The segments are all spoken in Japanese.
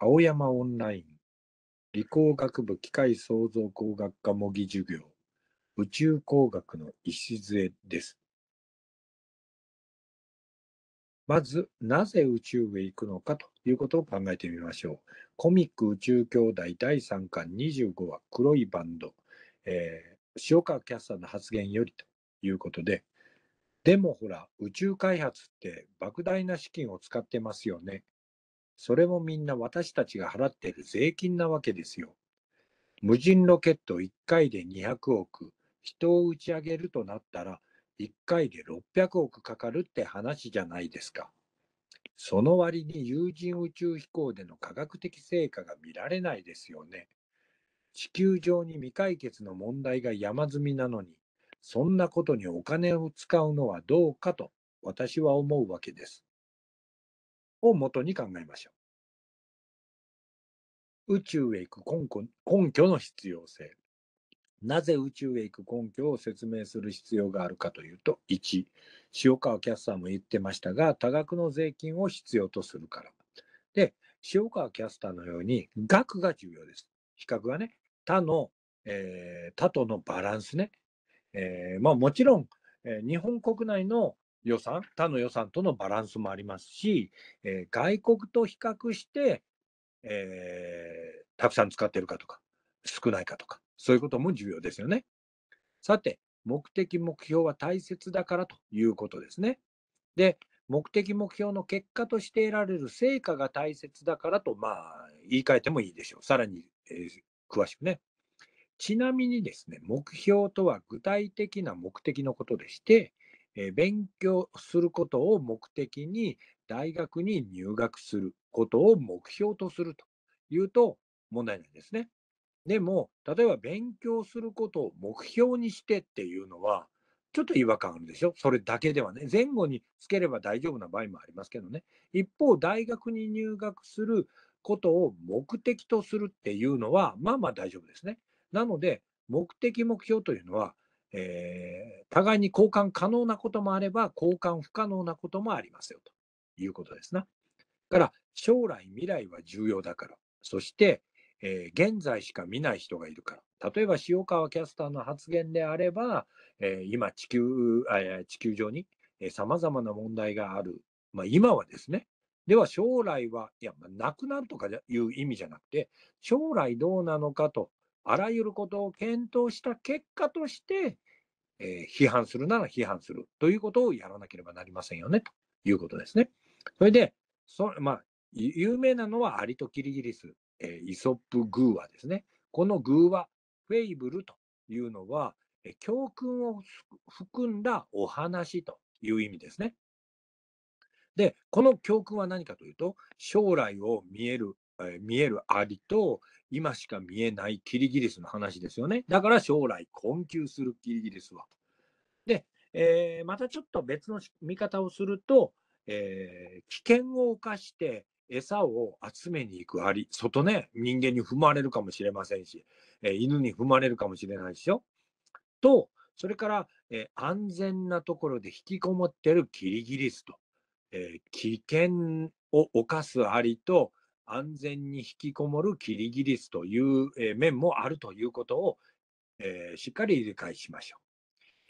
青山オンライン理工学部機械創造工学科模擬授業宇宙工学の礎です。まず、なぜ宇宙へ行くのかということを考えてみましょう。コミック宇宙兄弟第3巻25話黒いバンド、えー、塩川キャスターの発言よりということで、でもほら、宇宙開発って莫大な資金を使ってますよね。それもみんな私たちが払っている税金なわけですよ。無人ロケット1回で200億、人を打ち上げるとなったら、1回で600億かかるって話じゃないですか。その割に有人宇宙飛行での科学的成果が見られないですよね。地球上に未解決の問題が山積みなのに、そんなことにお金を使うのはどうかと私は思うわけです。を元に考えましょう。宇宙へ行く根拠根拠の必要性。なぜ宇宙へ行く根拠を説明する必要があるかというと、1、塩川キャスターも言ってましたが、多額の税金を必要とするから。で、塩川キャスターのように、額が重要です。比較はね、他の、えー、他とのバランスね。えー、まあもちろん、えー、日本国内の予算、他の予算とのバランスもありますし、えー、外国と比較して、えー、たくさん使ってるかとか、少ないかとか、そういうことも重要ですよね。さて、目的、目標は大切だからということですね。で、目的、目標の結果として得られる成果が大切だからと、まあ、言い換えてもいいでしょう。さらに、えー、詳しくね。ちなみにですね、目標とは具体的な目的のことでして、え勉強することを目的に大学に入学することを目標とするというと問題なんですね。でも、例えば勉強することを目標にしてっていうのは、ちょっと違和感あるでしょそれだけではね。前後につければ大丈夫な場合もありますけどね。一方、大学に入学することを目的とするっていうのは、まあまあ大丈夫ですね。なので、目的、目標というのは、えー、互いに交換可能なこともあれば、交換不可能なこともありますよということですな、ね。から、将来、未来は重要だから。そして、えー、現在しか見ない人がいるから。例えば、塩川キャスターの発言であれば、えー、今地球、地球上にさまざまな問題がある。まあ、今はですね。では、将来は、いや、まあ、なくなるとかいう意味じゃなくて、将来どうなのかと、あらゆることを検討した結果として、えー、批判するなら批判するということをやらなければなりませんよね、ということですね。それで、そまあ、有名なのはアリとキリギリス、えー、イソップ・グーワですね。このグーワ、フェイブルというのは、え教訓を含んだお話という意味ですね。で、この教訓は何かというと、将来を見える、えー、見えるアリと、今しか見えないキリギリスの話ですよね。だから将来困窮するキリギリスは。で、えー、またちょっと別の見方をすると、えー、危険を冒して餌を集めに行くアリ、外ね、人間に踏まれるかもしれませんし、えー、犬に踏まれるかもしれないですよ。と、それから、えー、安全なところで引きこもってるキリギリスと、え危険を犯すアリと、安全に引きこもるキリギリスという、え面もあるということを、えしっかり理解しましょう。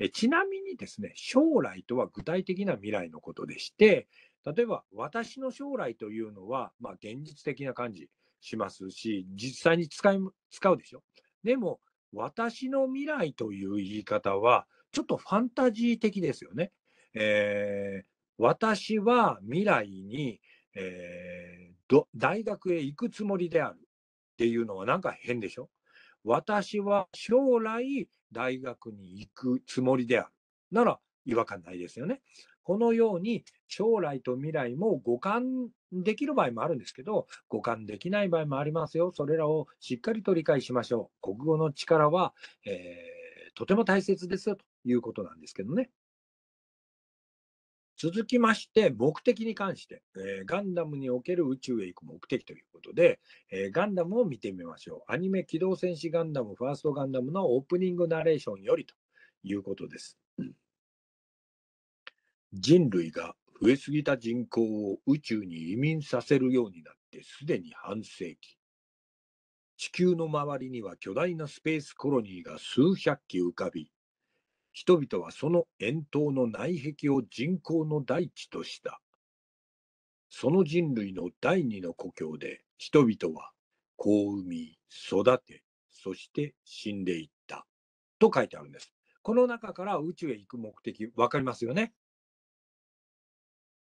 えちなみにですね、将来とは具体的な未来のことでして、例えば私の将来というのは、まあ、現実的な感じしますし、実際に使い使うでしょ。でも、私の未来という言い方は、ちょっとファンタジー的ですよね。えー、私は未来に、えー、大学へ行くつもりであるっていうのはなんか変でしょ。私は将来大学に行くつもりである。なら、違和感ないですよね。このように将来と未来も互換できる場合もあるんですけど、互換できない場合もありますよ。それらをしっかりと理解しましょう。国語の力は、えー、とても大切ですよということなんですけどね。続きまして、目的に関して、えー、ガンダムにおける宇宙へ行く目的ということで、えー、ガンダムを見てみましょう。アニメ機動戦士ガンダム、ファーストガンダムのオープニングナレーションよりということです。人類が増えすぎた人口を宇宙に移民させるようになってすでに半世紀。地球の周りには巨大なスペースコロニーが数百機浮かび、人々はその遠島の内壁を人工の大地とした。その人類の第二の故郷で人々は子を産み、育て、そして死んでいった。と書いてあるんです。この中から宇宙へ行く目的、わかりますよね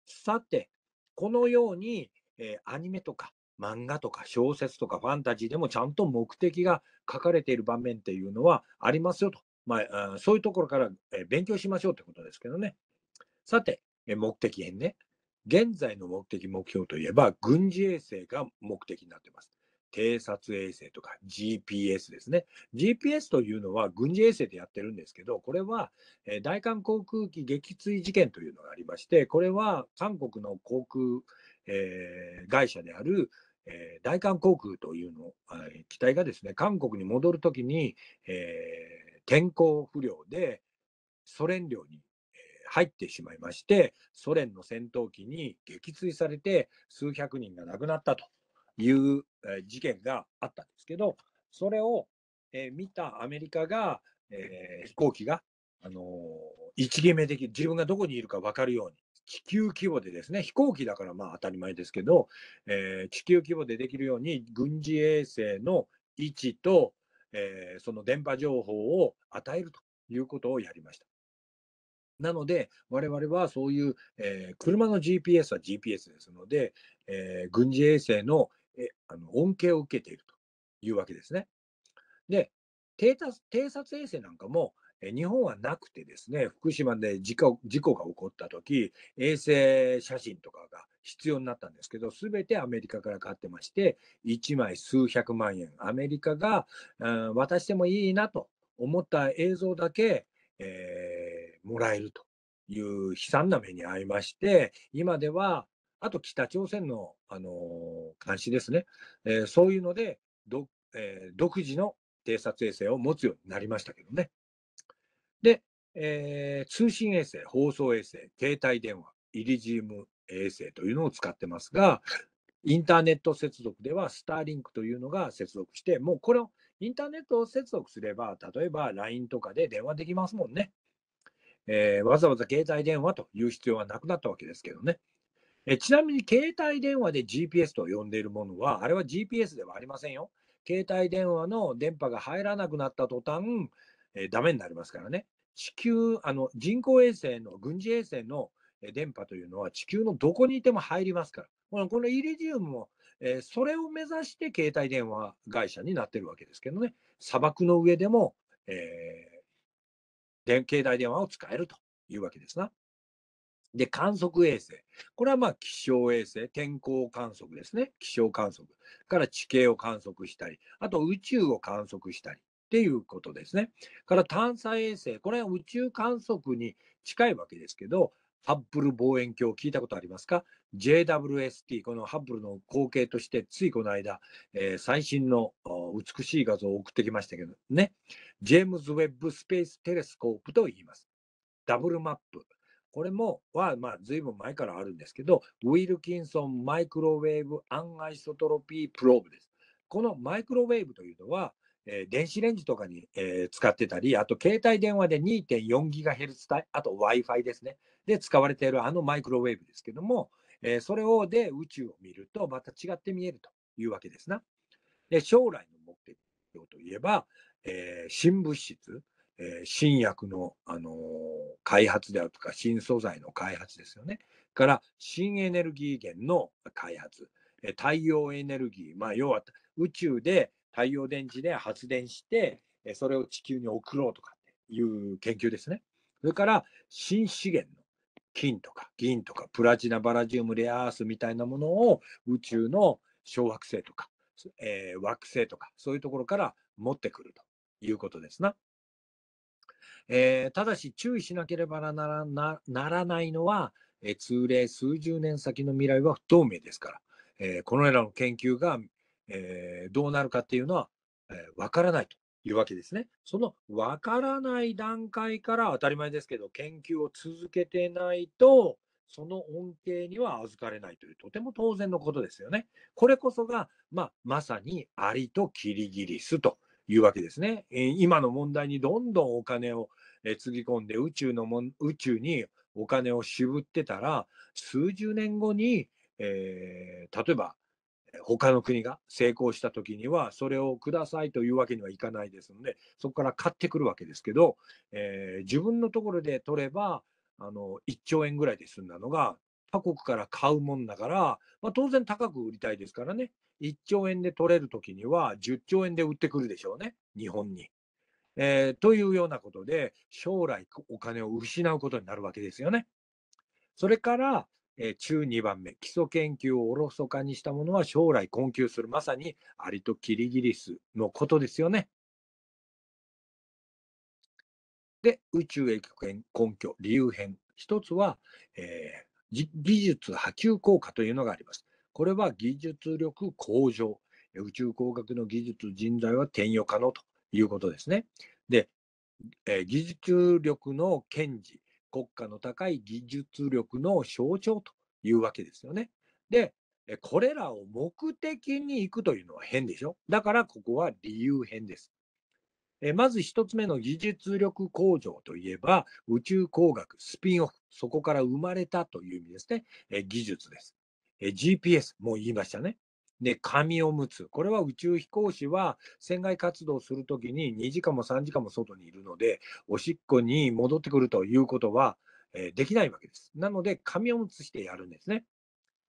さて、このように、えー、アニメとか漫画とか小説とかファンタジーでもちゃんと目的が書かれている場面っていうのはありますよと。まあ、そういうところから勉強しましょうってことですけどね。さて、目的編ね。現在の目的、目標といえば、軍事衛星が目的になってます。偵察衛星とか GPS ですね。GPS というのは軍事衛星でやってるんですけど、これは、え大韓航空機撃墜事件というのがありまして、これは韓国の航空、えー、会社である、えー、大韓航空というの、えー、機体がですね、韓国に戻るときに、えー天候不良でソ連領に入ってしまいまして、ソ連の戦闘機に撃墜されて、数百人が亡くなったという事件があったんですけど、それを、え見たアメリカが、え飛行機が、あの一撃目でき自分がどこにいるか分かるように、地球規模でですね、飛行機だからまあ当たり前ですけど、えー、地球規模でできるように、軍事衛星の位置とえー、その電波情報を与えるということをやりました。なので、我々はそういう、えー、車の GPS は GPS ですので、えー、軍事衛星のえあの恩恵を受けているというわけですね。で、偵察偵察衛星なんかも、日本はなくてですね、福島で事故事故が起こった時、衛星写真とかが必要になったんですけど、すべてアメリカから買ってまして、1枚数百万円、アメリカが、うん、渡してもいいなと思った映像だけ、えー、もらえるという悲惨な目に遭いまして、今では、あと北朝鮮の、あのー、監視ですね、えー、そういうので、えー、独自の偵察衛星を持つようになりましたけどね。で、えー、通信衛星、放送衛星、携帯電話、イリジウム衛星というのを使ってますが、インターネット接続ではスターリンクというのが接続して、もうこれをインターネットを接続すれば、例えば LINE とかで電話できますもんね。えー、わざわざ携帯電話という必要はなくなったわけですけどね。えちなみに携帯電話で GPS と呼んでいるものは、あれは GPS ではありませんよ。携帯電話の電波が入らなくなった途端、えー、ダメになりますからね。地球、あの、人工衛星の、軍事衛星の電波というのは地球のどこにいても入りますから。このイリジウムも、えー、それを目指して携帯電話会社になってるわけですけどね。砂漠の上でも、えー、携帯電話を使えるというわけですな。で、観測衛星。これはまあ気象衛星、天候観測ですね。気象観測。から地形を観測したり、あと宇宙を観測したり。っていうことですね。から探査衛星、これは宇宙観測に近いわけですけど、ハッブル望遠鏡、聞いたことありますか ?JWST、このハッブルの光景として、ついこの間、えー、最新の美しい画像を送ってきましたけどね、ジェームズ・ウェッブ・スペース・テレスコープと言います。ダブルマップ。これもは、まあ、ずいぶん前からあるんですけど、ウィルキンソン・マイクロウェーブ・アンアイソトロピー・プローブです。このマイクロウェーブというのは、え電子レンジとかに、え使ってたり、あと携帯電話で 2.4GHz 帯、あと Wi-Fi ですね、で使われているあのマイクロウェーブですけども、えそれをで宇宙を見るとまた違って見えるというわけですな。で将来の目的といえば、えー、新物質、えー、新薬の、あのー、開発であるとか、新素材の開発ですよね。から、新エネルギー源の開発、え太陽エネルギー、まあ、要は宇宙で太陽電池で発電して、それを地球に送ろうとかっていう研究ですね。それから新資源の金とか銀とかプラチナ、バラジウム、レアアースみたいなものを宇宙の小惑星とか、えー、惑星とか、そういうところから持ってくるということですな。えー、ただし注意しなければならなならないのは、えー、通例数十年先の未来は不透明ですから、えー、このような研究がえー、どうなるかっていうのは、えー、わからないというわけですね。その分からない段階から当たり前ですけど、研究を続けてないと、その恩恵には預かれないという、とても当然のことですよね。これこそが、まあ、まさにアリとキリギリスというわけですね。えー、今の問題にどんどんお金をつぎ込んで宇宙のも宇宙にお金を渋ってたら、数十年後に、えー、例えば他の国が成功した時にはそれをくださいというわけにはいかないですのでそこから買ってくるわけですけど、えー、自分のところで取ればあの1兆円ぐらいで済んだのが他国から買うもんだから、まあ、当然高く売りたいですからね1兆円で取れる時には10兆円で売ってくるでしょうね日本に、えー、というようなことで将来お金を失うことになるわけですよね。それからえー、中2番目、基礎研究をおろそかにしたものは将来困窮する、まさにアリとキリギリスのことですよね。で、宇宙へ行く根拠、理由編。一つは、えー、技術波及効果というのがあります。これは技術力向上。宇宙工学の技術、人材は転用可能ということですね。で、えー、技術力の堅持、国家の高い技術力の象徴というわけですよね。で、これらを目的に行くというのは変でしょだからここは理由編です。えまず1つ目の技術力向上といえば、宇宙工学、スピンオフ、そこから生まれたという意味ですね。え技術です。GPS、もう言いましたね。で、紙おむつ。これは宇宙飛行士は、船外活動するときに2時間も3時間も外にいるので、おしっこに戻ってくるということは、えー、できないわけです。なので、紙おむつしてやるんですね。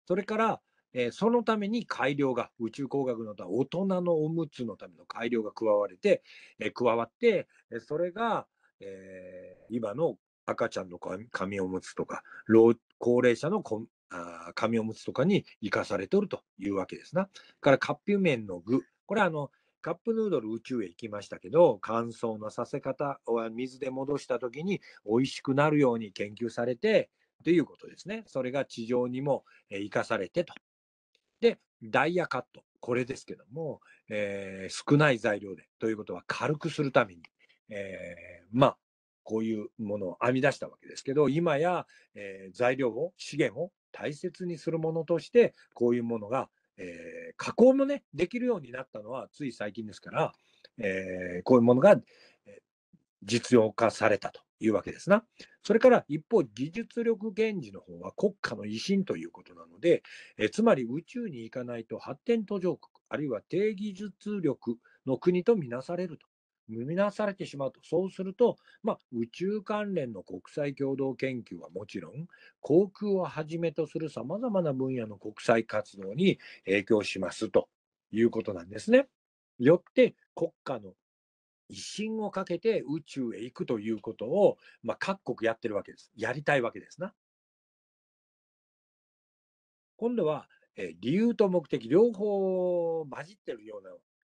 それから、えー、そのために改良が、宇宙工学の大人のおむつのための改良が加われて、えー、加わって、それが、え今の赤ちゃんの紙おむつとか、高齢者のあ紙おむつとかに生かされておるというわけですな。からカップ麺の具。これはあの、カップヌードル宇宙へ行きましたけど、乾燥のさせ方は水で戻した時に美味しくなるように研究されて、ということですね。それが地上にも生かされてと。で、ダイヤカット。これですけども、えー、少ない材料で。ということは軽くするために、えー、まあ、こういうものを編み出したわけですけど、今や、えー、材料を、資源を大切にするものとして、こういうものが、えー、加工もね、できるようになったのはつい最近ですから、えー、こういうものが実用化されたというわけですな。それから一方、技術力源氏の方は国家の威信ということなので、えつまり宇宙に行かないと発展途上国、あるいは低技術力の国とみなされると生み出されてしまうと、そうすると、まあ、宇宙関連の国際共同研究はもちろん、航空をはじめとするさまざまな分野の国際活動に影響しますということなんですね。よって国家の威信をかけて宇宙へ行くということを、まあ、各国やってるわけです。やりたいわけですな。今度は、え理由と目的両方混じってるような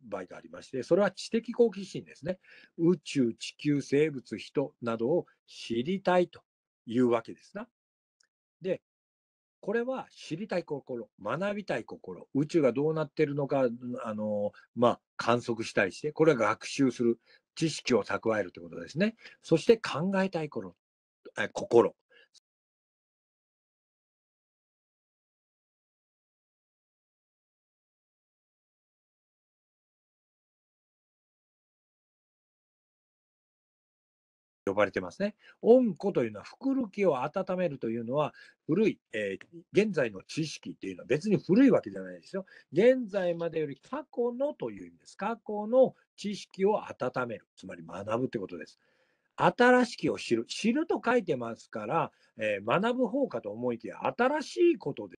場合がありまして、それは知的好奇心ですね。宇宙、地球、生物、人などを知りたいというわけですな。で、これは知りたい心、学びたい心、宇宙がどうなってるのか、あの、まあ、観測したりして、これは学習する、知識を蓄えるということですね。そして考えたい頃、え心、呼ばれてますね。温故というのは、古きを温めるというのは、古い、えー、現在の知識というのは別に古いわけじゃないですよ。現在までより過去のという意味です。過去の知識を温める、つまり学ぶということです。新しきを知る。知ると書いてますから、えー、学ぶ方かと思いきや、新しいことで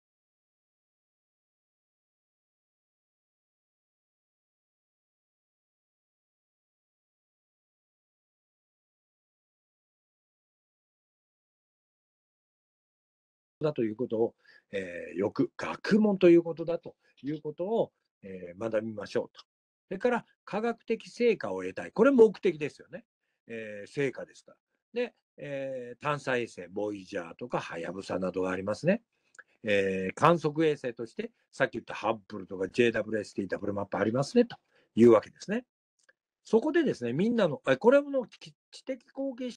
だということを、えー、よく学問ということだということを、えー、学びましょうと。それから科学的成果を得たい。これ目的ですよね。えー、成果ですから。で、えー、探査衛星、ボイジャーとかハヤブサなどがありますね。えー、観測衛星として、さっき言ったハッブルとか JWST、ダブルマップありますねというわけですね。そこでですね、みんなの、これも知的貢献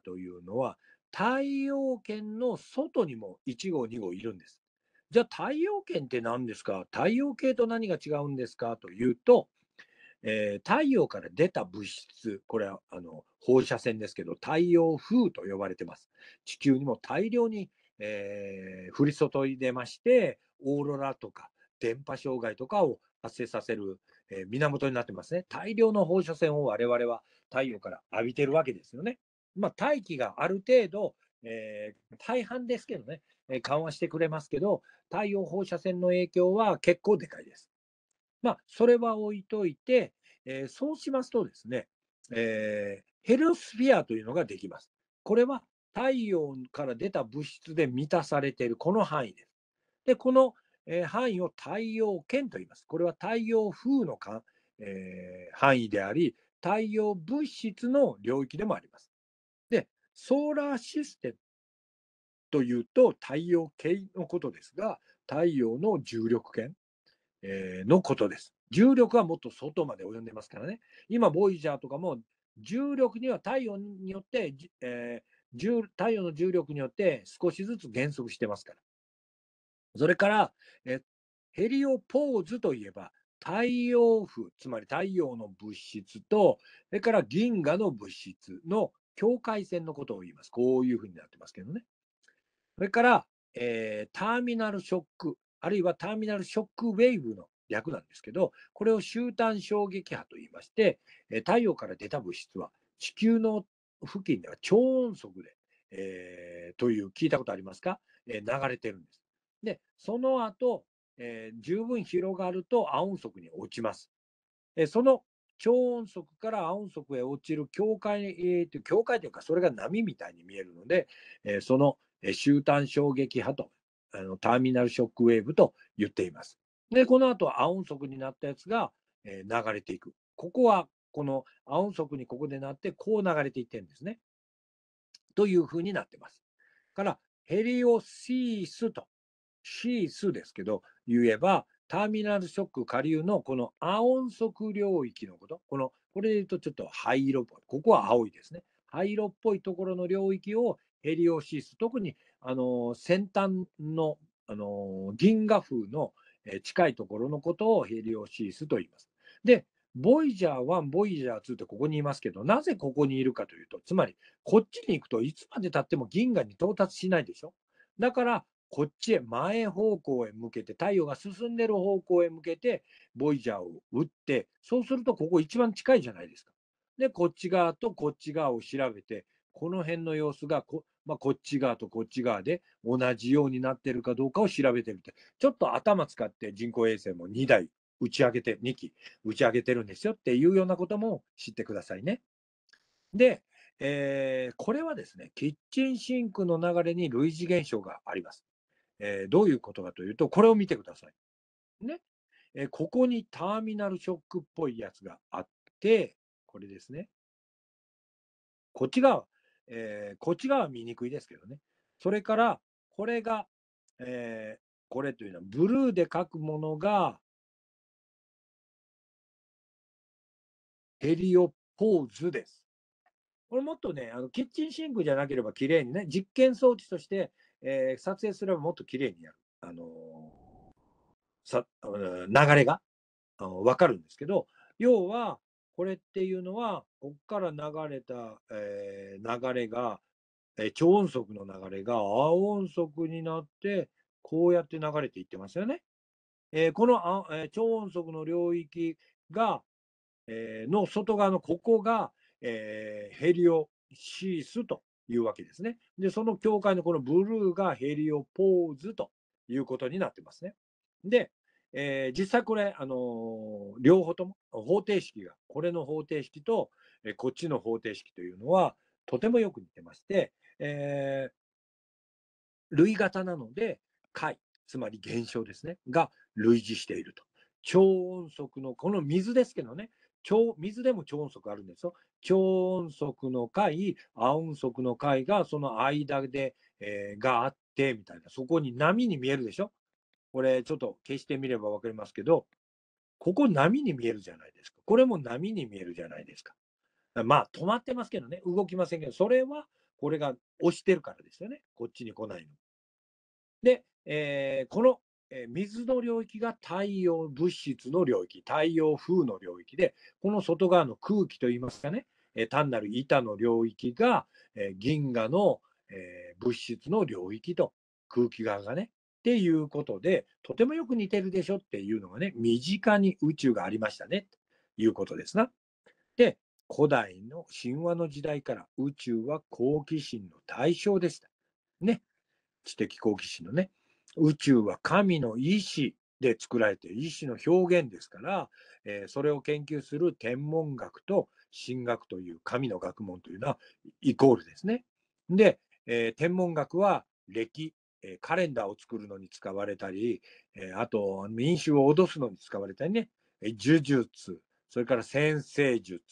ーというのは、太陽圏の外にも1号、2号いるんです。じゃあ太陽圏って何ですか太陽系と何が違うんですかというと、えー、太陽から出た物質、これはあの放射線ですけど、太陽風と呼ばれてます。地球にも大量に、えー、降り注いでまして、オーロラとか電波障害とかを発生させる、え源になってますね。大量の放射線を我々は太陽から浴びてるわけですよね。まあ、大気がある程度、えー、大半ですけどね、えー、緩和してくれますけど、太陽放射線の影響は結構でかいです。まあ、それは置いといて、えー、そうしますとですね、えヘルスフィアというのができます。これは太陽から出た物質で満たされているこの範囲です。で、この、え範囲を太陽圏と言います。これは太陽風のか、え範囲であり、太陽物質の領域でもあります。ソーラーシステムというと太陽系のことですが、太陽の重力圏、えー、のことです。重力はもっと外まで及んでますからね。今、ボイジャーとかも重力には太陽によって、えー、太陽の重力によって少しずつ減速してますから。それから、えヘリオポーズといえば、太陽風、つまり太陽の物質と、それから銀河の物質の境界線のことを言います。こういうふうになってますけどね。それから、えー、ターミナルショック、あるいはターミナルショックウェーブの略なんですけど、これを終端衝撃波と言いまして、え太陽から出た物質は地球の付近では超音速で、えー、という、聞いたことありますか、えー、流れてるんです。で、その後、えー、十分広がると亜音速に落ちます。えその超音速から亜音速へ落ちる境界、えー、という境界というか、それが波みたいに見えるので、えー、その終端衝撃波とあのターミナルショックウェーブと言っています。で、この後は亜音速になったやつが、えー、流れていく。ここは、この亜音速にここでなって、こう流れていってるんですね。というふうになってます。から、ヘリオシースと、シースですけど、言えば、ターミナルショック下流のこの亜音速領域のこと、この、これで言うとちょっと灰色っぽい、ここは青いですね。灰色っぽいところの領域をヘリオシス、特にあの先端のあの銀河風の近いところのことをヘリオシスと言います。で、ボイジャー1、ボイジャー2ってここにいますけど、なぜここにいるかというと、つまりこっちに行くといつまでたっても銀河に到達しないでしょ。だからこっちへ前方向へ向けて、太陽が進んでる方向へ向けて、ボイジャーを打って、そうするとここ一番近いじゃないですか。で、こっち側とこっち側を調べて、この辺の様子がこ、まあ、こっち側とこっち側で同じようになってるかどうかを調べてみて、ちょっと頭使って人工衛星も2台打ち上げて、2機打ち上げてるんですよっていうようなことも知ってくださいね。で、えー、これはですね、キッチンシンクの流れに類似現象があります。えー、どういうことかというと、これを見てください。ね。えー、ここにターミナルショックっぽいやつがあって、これですね。こっち側、えー、こっち側は見にくいですけどね。それから、これが、えー、これというのは、ブルーで書くものが、ヘリオポーズです。これもっとね、あのキッチンシンクじゃなければ綺麗にね、実験装置としてえー、撮影すればもっと綺麗にやる、あのさ流れが分かるんですけど、要は、これっていうのは、こっから流れた、えー、流れが、えー、超音速の流れが青音速になって、こうやって流れていってますよね。えー、このあ、えー、超音速の領域が、えー、の外側のここが、えヘリオシースというわけですね。で、その教会のこのブルーがヘリオポーズということになってますね。で、えー、実際これ、あのー、両方とも方程式が、これの方程式と、えー、こっちの方程式というのは、とてもよく似てまして、えー、類型なので、解、つまり現象ですね、が類似していると。超音速の、この水ですけどね、超水でも超音速あるんですよ。超音速の回、亜音速の回がその間で、えー、があってみたいな、そこに波に見えるでしょこれちょっと消してみれば分かりますけど、ここ波に見えるじゃないですか。これも波に見えるじゃないですか。まあ止まってますけどね、動きませんけど、それはこれが押してるからですよね。こっちに来ないの。で、えー、このえ水の領域が太陽物質の領域、太陽風の領域で、この外側の空気といいますかね、え単なる板の領域が、え銀河の、え物質の領域と空気側がね、っていうことで、とてもよく似てるでしょっていうのがね、身近に宇宙がありましたね、ということですな。で、古代の神話の時代から宇宙は好奇心の対象でした。ね。知的好奇心のね。宇宙は神の意志で作られて意志の表現ですから、えー、それを研究する天文学と神学という神の学問というのはイコールですね。で、えー、天文学は歴、えー、カレンダーを作るのに使われたり、えあと民衆を脅すのに使われたりね、え呪術、それから先生術、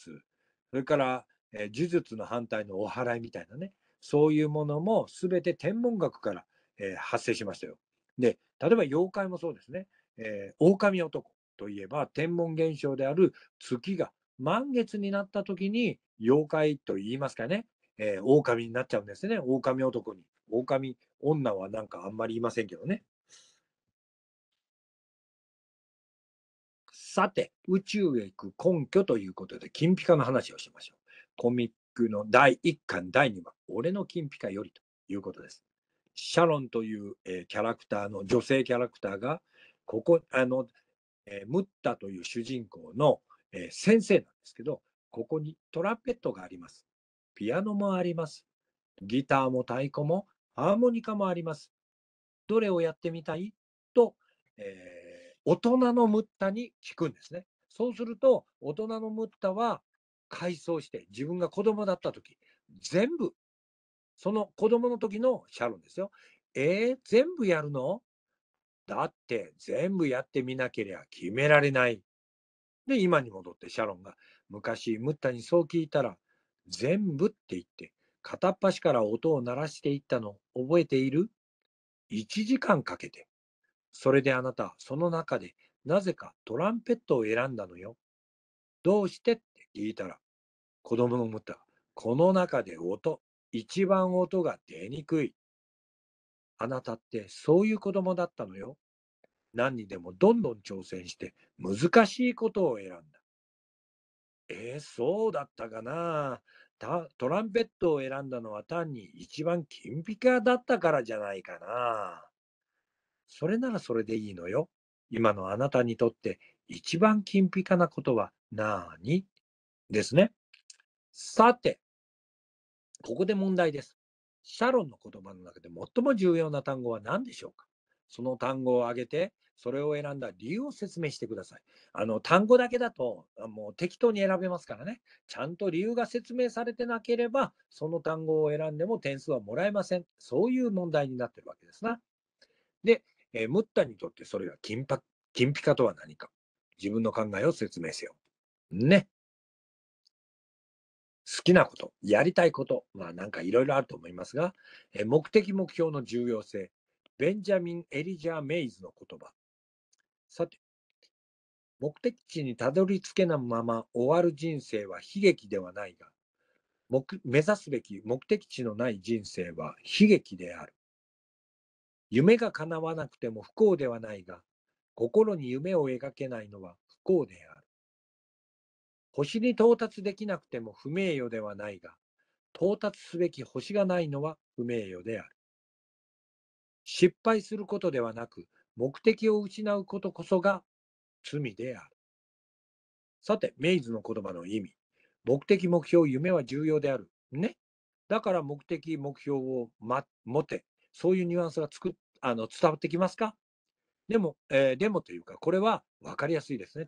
それから、え呪術の反対のお祓いみたいなね、そういうものも全て天文学から、え発生しましたよ。で、例えば妖怪もそうですね、えー、狼男といえば、天文現象である月が満月になった時に、妖怪と言いますかね、えー、狼になっちゃうんですね、狼男に。狼女はなんかあんまりいませんけどね。さて、宇宙へ行く根拠ということで、金ピカの話をしましょう。コミックの第1巻第2話、俺の金ピカよりということです。シャロンという、えー、キャラクターの女性キャラクターがここあの、えー、ムッタという主人公の、えー、先生なんですけどここにトランペットがありますピアノもありますギターも太鼓もハーモニカもありますどれをやってみたいと、え大人のムッタに聞くんですねそうすると大人のムッタは回想して自分が子供だった時全部その子供の時のシャロンですよ。えー、全部やるのだって全部やってみなけりゃ決められない。で、今に戻ってシャロンが昔ムッタにそう聞いたら全部って言って片っ端から音を鳴らしていったの覚えている ?1 時間かけて。それであなたその中でなぜかトランペットを選んだのよ。どうしてって聞いたら子供のムッタこの中で音一番音が出にくい。あなたってそういう子供だったのよ。何にでもどんどん挑戦して難しいことを選んだ。えー、そうだったかなトランペットを選んだのは単に一番金ピカだったからじゃないかな。それならそれでいいのよ。今のあなたにとって一番金ピカなことは何ですね。さて、ここで問題です。シャロンの言葉の中で最も重要な単語は何でしょうかその単語を挙げて、それを選んだ理由を説明してください。あの単語だけだともう適当に選べますからね。ちゃんと理由が説明されてなければ、その単語を選んでも点数はもらえません。そういう問題になってるわけですな。で、えー、ムッタにとってそれが金金ピカとは何か。自分の考えを説明せよ。ね。好きなこと、やりたいこと、まあなんかいろいろあると思いますが、え目的目標の重要性、ベンジャミン・エリジャー・メイズの言葉。さて、目的地にたどり着けないまま終わる人生は悲劇ではないが、目指すべき目的地のない人生は悲劇である。夢が叶わなくても不幸ではないが、心に夢を描けないのは不幸である。星に到達できなくても不名誉ではないが、到達すべき星がないのは不名誉である。失敗することではなく、目的を失うことこそが罪である。さて、メイズの言葉の意味。目的、目標、夢は重要である。ね。だから目的、目標を、ま、持て。そういうニュアンスがつくあの伝わってきますかでも、えー、でもというか、これは分かりやすいですね。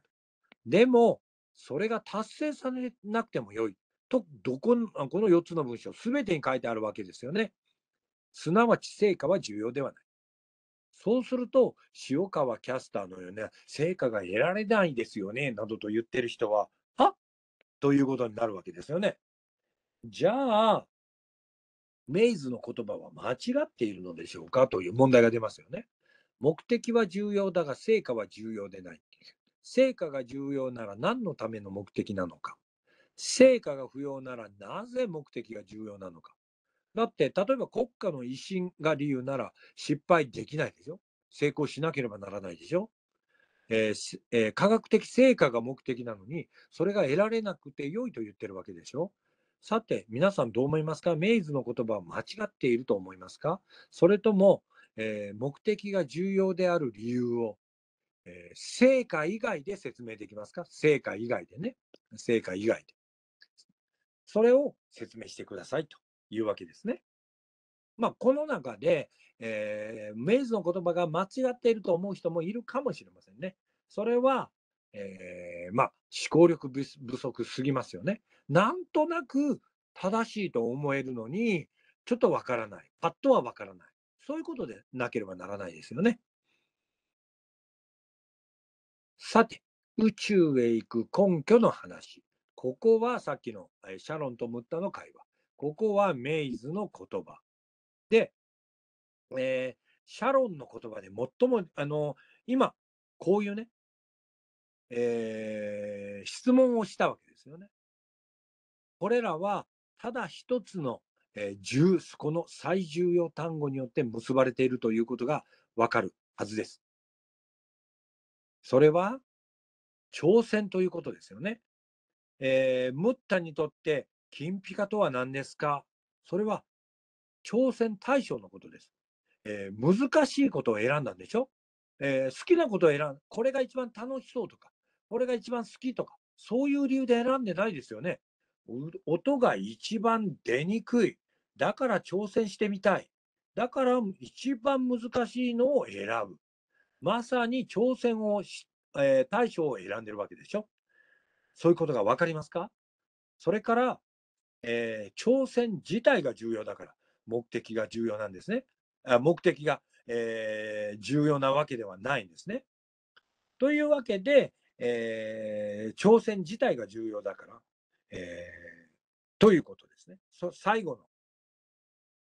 でも、それが達成されなくてもよい。と、どこ、この4つの文章、すべてに書いてあるわけですよね。すなわち成果は重要ではない。そうすると、塩川キャスターのような成果が得られないですよね、などと言ってる人は、はということになるわけですよね。じゃあ、メイズの言葉は間違っているのでしょうかという問題が出ますよね。目的は重要だが、成果は重要でない。成果が重要なら何のための目的なのか。成果が不要ならなぜ目的が重要なのか。だって、例えば国家の威信が理由なら失敗できないでしょ。成功しなければならないでしょ。えーえー、科学的成果が目的なのに、それが得られなくて良いと言ってるわけでしょ。さて、皆さんどう思いますかメイズの言葉は間違っていると思いますかそれとも、えー、目的が重要である理由をえー、成果以外で説明できますか成果以外でね。成果以外で。それを説明してくださいというわけですね。まあ、この中で、えー、明治の言葉が間違っていると思う人もいるかもしれませんね。それは、えー、まあ、思考力不足すぎますよね。なんとなく正しいと思えるのに、ちょっとわからない。パッとはわからない。そういうことでなければならないですよね。さて、宇宙へ行く根拠の話。ここはさっきのシャロンとムッタの会話。ここはメイズの言葉。で、えー、シャロンの言葉で最も、あの、今、こういうね、えー、質問をしたわけですよね。これらは、ただ一つの、えー、重、この最重要単語によって結ばれているということがわかるはずです。それは挑戦ということですよね。えー、ムッタにとって金ピカとは何ですかそれは挑戦対象のことです。えー、難しいことを選んだんでしょ、えー、好きなことを選んこれが一番楽しそうとか、これが一番好きとか、そういう理由で選んでないですよね。音が一番出にくい。だから挑戦してみたい。だから一番難しいのを選ぶ。まさに挑戦をし、えー、対象を選んでるわけでしょ。そういうことが分かりますかそれから、えー、挑戦自体が重要だから、目的が重要なんですね。あ目的が、えー、重要なわけではないんですね。というわけで、えー、挑戦自体が重要だから、えということですね。そ最後の。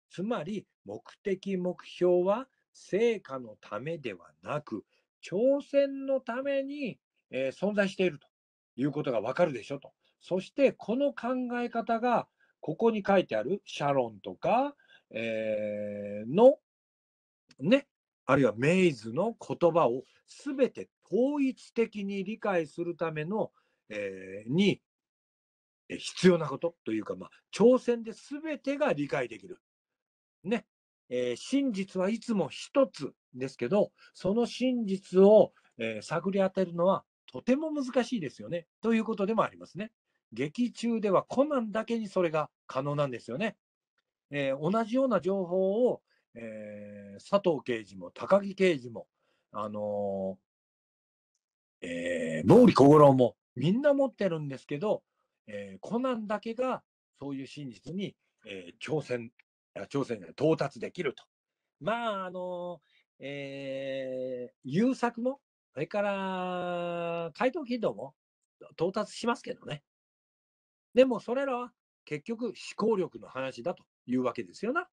つまり、目的、目標は成果のためではなく、挑戦のために、えー、存在しているということがわかるでしょと。そしてこの考え方が、ここに書いてあるシャロンとか、えー、の、ね、あるいはメイズの言葉を全て統一的に理解するための、えー、に必要なことというか、まあ、挑戦で全てが理解できる。ね、えー、真実はいつも一つですけど、その真実を、えー、探り当てるのはとても難しいですよね。ということでもありますね。劇中ではコナンだけにそれが可能なんですよね。えー、同じような情報を、えー、佐藤刑事も高木刑事も、あのー、えー、毛利小五郎もみんな持ってるんですけど、えー、コナンだけがそういう真実に、え挑戦朝鮮が到達できると。まあ、あの、えー、優作も、それから、怪盗キッドも到達しますけどね。でも、それらは結局、思考力の話だというわけですよな。